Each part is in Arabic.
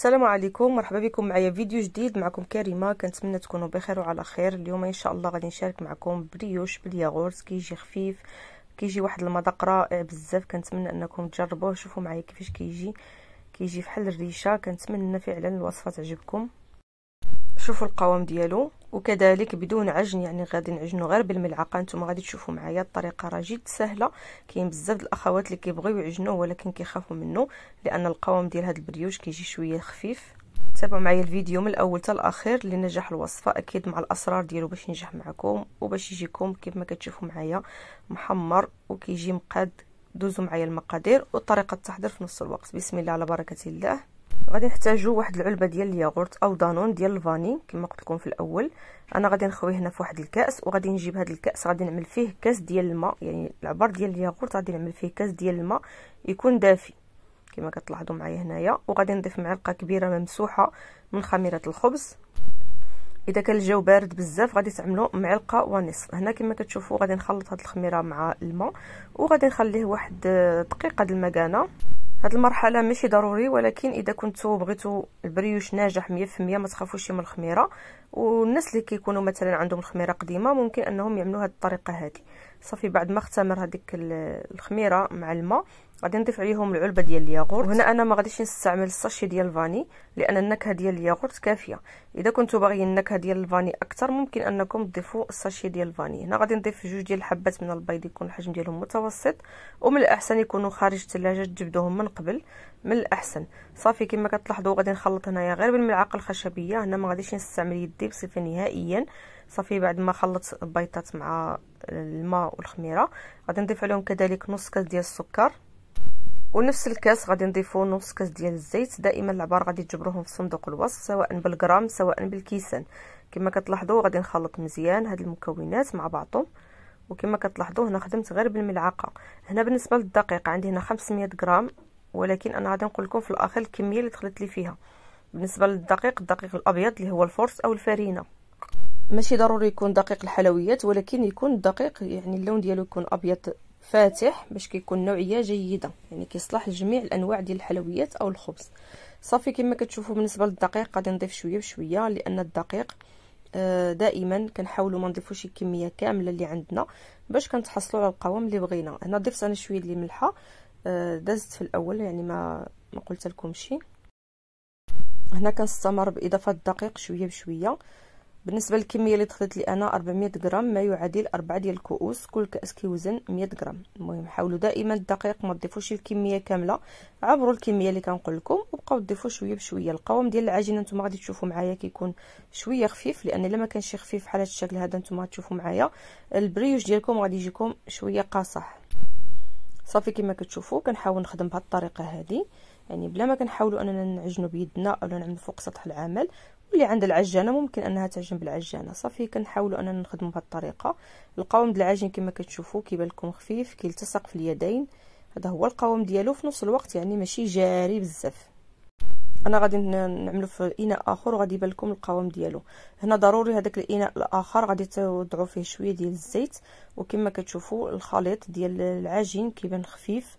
السلام عليكم مرحبا بكم معايا فيديو جديد معكم كريمه كنتمنى تكونوا بخير وعلى خير اليوم ان شاء الله غادي نشارك معكم بريوش بالياغورت كيجي خفيف كيجي واحد المذاق رائع بزاف كنتمنى انكم تجربوه شوفوا معايا كيفاش كيجي كيجي فحال الريشه كنتمنى فعلا الوصفه تعجبكم شوفوا القوام ديالو وكذلك بدون عجن يعني غادي نعجنو غير بالملعقه نتوما غادي تشوفوا معايا الطريقه راه جد سهله كاين بزاف د الاخوات اللي كيبغيو يعجنوه ولكن كيخافوا منه لان القوام ديال هذا البريوش كيجي شويه خفيف تابعوا معايا الفيديو من الاول حتى الاخير لنجاح الوصفه اكيد مع الاسرار ديالو باش ينجح معكم وباش يجيكم كيف ما كتشوفوا معايا محمر وكيجي مقاد دوزوا معايا المقادير وطريقه التحضير في نص الوقت بسم الله على بركه الله غادي نحتاجو واحد العلبه ديال الياغورت او دانون ديال الفاني كما قلت لكم في الاول انا غادي نخويه هنا في واحد الكاس وغادي نجيب هذا الكاس غادي نعمل فيه كاس ديال الماء يعني العبر ديال الياغورت غادي نعمل فيه كاس ديال الماء يكون دافي كما كتلاحظوا معايا هنايا وغادي نضيف معلقه كبيره ممسوحه من خميره الخبز اذا كان الجو بارد بزاف غادي تعملوا معلقه ونص هنا كما كتشوفوا غادي نخلط هاد الخميره مع الماء وغادي نخليه واحد دقيقه د المكانه هاد المرحله ماشي ضروري ولكن اذا كنتو بغيتو البريوش ناجح 100% ما تخافوش من الخميره والناس اللي كيكونوا مثلا عندهم الخميره قديمه ممكن انهم يعملوا هاد الطريقه هذه صافي بعد ما اختمر هذيك الخميره مع الماء غادي نضيف عليهم العلبه ديال الياغورت وهنا انا ما غاديش نستعمل الساشي ديال الفاني لان النكهه ديال الياغورت كافيه اذا كنتوا باغيين النكهه ديال الفاني اكثر ممكن انكم تضيفوا الساشي ديال الفاني هنا غادي نضيف جوج ديال الحبات من البيض يكون الحجم ديالهم متوسط ومن الاحسن يكونوا خارج الثلاجه تجبدوهم من قبل من الاحسن صافي كما كتلاحظوا غادي نخلط هنايا غير بالملعقه الخشبيه هنا ما غاديش نستعمل يدي بصفه نهائيا صافي بعد ما خلطت البيضات مع الماء والخميره غادي نضيف عليهم كذلك نص كاس ديال السكر ونفس الكاس غادي نضيفو نص كاس ديال الزيت دائما العبار غادي تجبروهم في صندوق الوصف سواء بالغرام سواء بالكيسان كما كتلاحظوا غادي نخلط مزيان هاد المكونات مع بعضهم وكما كتلاحظوا هنا خدمت غير بالملعقه هنا بالنسبه للدقيق عندي هنا 500 غرام ولكن انا غادي نقول لكم في الاخر الكميه اللي دخلت لي فيها بالنسبه للدقيق الدقيق الابيض اللي هو الفورس او الفرينه ماشي ضروري يكون دقيق الحلويات ولكن يكون الدقيق يعني اللون ديالو يكون ابيض فاتح باش كيكون نوعيه جيده يعني كيصلح لجميع الانواع ديال الحلويات او الخبز صافي كما كتشوفوا بالنسبه للدقيق غادي نضيف شويه بشويه لان الدقيق آه، دائما كنحاولوا ما نضيفوش الكميه كامله اللي عندنا باش كنتحصلوا على القوام اللي بغينا هنا ضفت انا شويه ديال الملحه آه، دازت في الاول يعني ما ما قلت لكم شي هنا كنستمر باضافه الدقيق شويه بشويه بالنسبه للكميه اللي دخلت لي انا 400 غرام ما يعادل 4 ديال الكؤوس كل كاس كيوزن 100 غرام المهم حاولوا دائما الدقيق ما تضيفوش الكميه كامله عبروا الكميه اللي كنقول لكم وبقاو تضيفوا شويه بشويه القوام ديال العجينه نتوما غادي تشوفوا معايا كيكون شويه خفيف لان الا ما كانش خفيف بحال هذا الشكل هذا نتوما تشوفوا معايا البريوش ديالكم غادي يجيكم شويه قاصح صافي كما كتشوفوا كنحاول نخدم بهذه الطريقه هذه يعني بلا ما كنحاولوا اننا نعجنوا بيدنا اولا نعملوا فوق سطح العمل واللي عند العجانه ممكن انها تعجن بالعجانه صافي كنحاولوا اننا نخدموا بهذه الطريقه القوام ديال العجين كما كتشوفوا كيبان لكم خفيف كيلتصق في اليدين هذا هو القوام ديالو في نفس الوقت يعني ماشي جاري بزاف انا غادي نعملو في اناء اخر وغادي يبان لكم القوام ديالو هنا ضروري هذاك الاناء الاخر غادي توضعوا فيه شويه ديال الزيت وكما كتشوفوا الخليط ديال العجين كيبان خفيف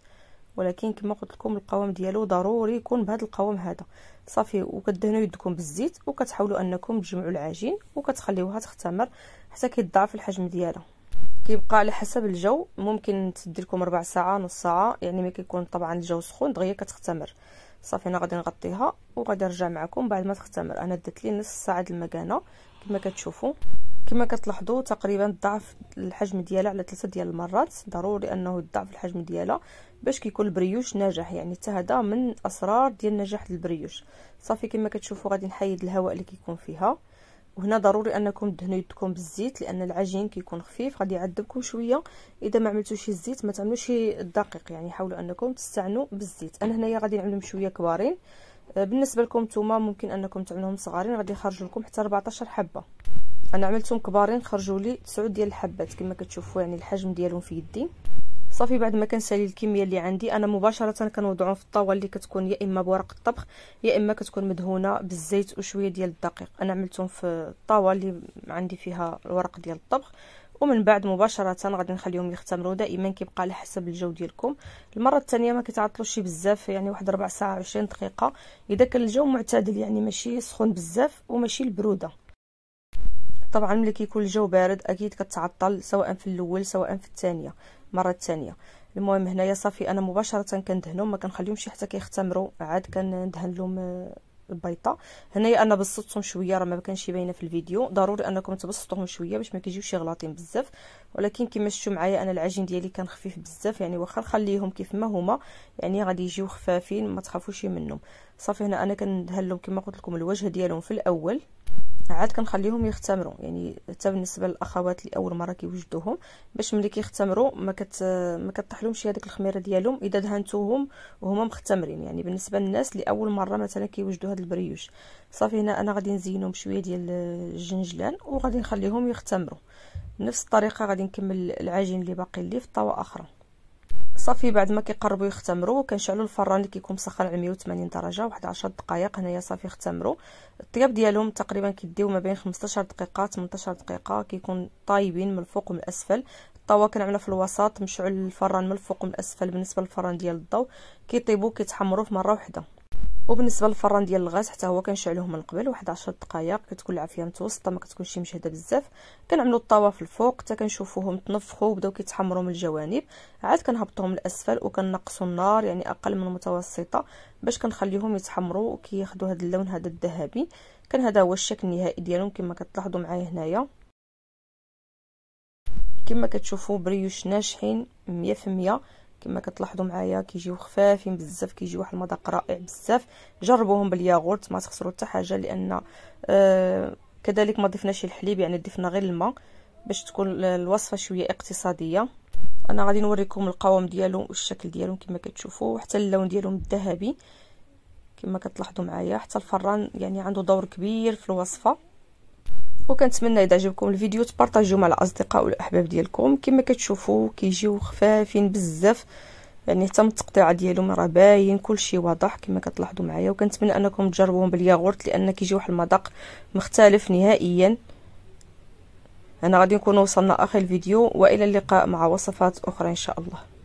ولكن كما قلت لكم القوام ديالو ضروري يكون بهذا القوام هذا صافي وكدهنوا يدكم بالزيت وكتحاولوا انكم تجمعوا العجين وكتخليوها تختمر حتى كيتضاعف الحجم ديالها كيبقى على حسب الجو ممكن تدي لكم ربع ساعه نص ساعه يعني ما كيكون طبعا الجو سخون دغيا كتختمر صافي انا غادي نغطيها وغادي نرجع معكم بعد ما تختمر انا درت لي نص ساعه المكانه كما كتشوفوا كما كتلاحظوا تقريبا ضعف الحجم ديالها على ثلاثه ديال المرات ضروري انه ضعف الحجم ديالها باش كيكون البريوش ناجح يعني حتى هذا من اسرار ديال نجاح البريوش صافي كما كتشوفوا غادي نحيد الهواء اللي كيكون فيها وهنا ضروري انكم تدهنوا يدكم بالزيت لان العجين كيكون خفيف غادي يعذبكم شويه اذا ما عملتوش الزيت ما تعملوش الدقيق يعني حاولوا انكم تستعنوا بالزيت انا هنايا غادي نعملهم شويه كبارين آه، بالنسبه لكم نتوما ممكن انكم تعملوهم صغارين غادي يخرج لكم حتى 14 حبه انا عملتهم كبارين خرجوا لي 9 ديال الحبات كما كتشوفوا يعني الحجم ديالهم في يدي صافي بعد ما كنسالي الكميه اللي عندي انا مباشره كنوضعهم في الطاوله اللي كتكون يا اما بورق الطبخ يا اما كتكون مدهونه بالزيت وشويه ديال الدقيق انا عملتهم في الطاوله اللي عندي فيها الورق ديال الطبخ ومن بعد مباشره غادي نخليهم يختمروا دائما كيبقى على حسب الجو ديالكم المره الثانيه ما كيتعطلوش بزاف يعني واحد ربع ساعه 20 دقيقه اذا كان الجو معتدل يعني ماشي سخون بزاف وماشي البروده طبعا ملي كيكون الجو بارد اكيد كتعطل سواء في الاول سواء في الثانيه المره الثانيه المهم هنايا صافي انا مباشره كندهنهم ما كنخليهمش حتى كيختمروا عاد كندهن لهم آه، البيضه هنايا انا بسطتهم شويه راه ما كانش باينه في الفيديو ضروري انكم تبسطوهم شويه باش ما كيجيوش غلاطين بزاف ولكن كما شفتوا معايا انا العجين ديالي كان خفيف بزاف يعني واخا نخليهم كيف ما هما يعني غادي يجيو خفافين ما تخافوش منهم صافي هنا انا كندهن لهم كما قلت لكم الوجه ديالهم في الاول عاد كنخليهم يختمروا يعني حتى بالنسبه للاخوات اللي اول مره كيوجدوهم باش ملي كيختمروا ما كت ما كطحلهمش هذيك الخميره ديالهم اذا دهنتوهم وهما مختمرين يعني بالنسبه للناس اللي اول مره مثلا كيوجدوا هذا البريوش صافي هنا انا غادي نزينهم بشويه ديال الجنجلان وغادي نخليهم يختمروا نفس الطريقه غادي نكمل العجين اللي باقي لي في طاوه اخرى صافي بعد ما كيقربوا يختمروا كنشعلوا الفران اللي كيكون مسخن على 180 درجه واحد 10 دقائق هنايا صافي اختمروا الطياب ديالهم تقريبا كيديو ما بين 15 دقيقه 18 دقيقه كيكون طايبين من الفوق ومن الاسفل الطاوه كنعملها في الوسط مشعل الفران من الفوق ومن الاسفل بالنسبه للفران ديال الضو كيطيبوا كيتحمروا في مره واحده وبالنسبه للفران ديال الغاز حتى هو كنشعلوه من قبل واحد 10 دقائق كتكون العافيه متوسطه ما كتكونش مجهده بزاف كنعملوا الطواف في الفوق حتى كنشوفوهم تنفخوا وبداو كيتحمروا من الجوانب عاد كنهبطوهم للاسفل وكننقصوا النار يعني اقل من المتوسطه باش كنخليهم يتحمروا وكياخذوا هذا اللون هذا الذهبي كان هذا هو الشكل النهائي ديالهم كما كتلاحظوا معايا هنايا كما كتشوفوا بريوش ناشحين 100% كما كتلاحظوا معايا كيجيو خفافين بزاف كيجيو واحد المذاق رائع بزاف جربوهم بالياغورت ما تخسروا حتى حاجه لان آه كذلك ما ضفناش الحليب يعني ضفنا غير الماء باش تكون الوصفه شويه اقتصاديه انا غادي نوريكم القوام ديالهم والشكل ديالهم كما كتشوفوا وحتى اللون ديالهم الذهبي كما كتلاحظوا معايا حتى الفران يعني عنده دور كبير في الوصفه وكنتمنى اذا عجبكم الفيديو تبارطاجيو مع الاصدقاء والاحباب ديالكم كما كتشوفوا كيجيو خفافين بزاف يعني حتى من التقطيعه ديالهم راه باين كلشي واضح كما كتلاحظوا معايا وكنتمنى انكم تجربوهم بالياغورت لان كيجي واحد المذاق مختلف نهائيا انا غادي نكون وصلنا اخر الفيديو والى اللقاء مع وصفات اخرى ان شاء الله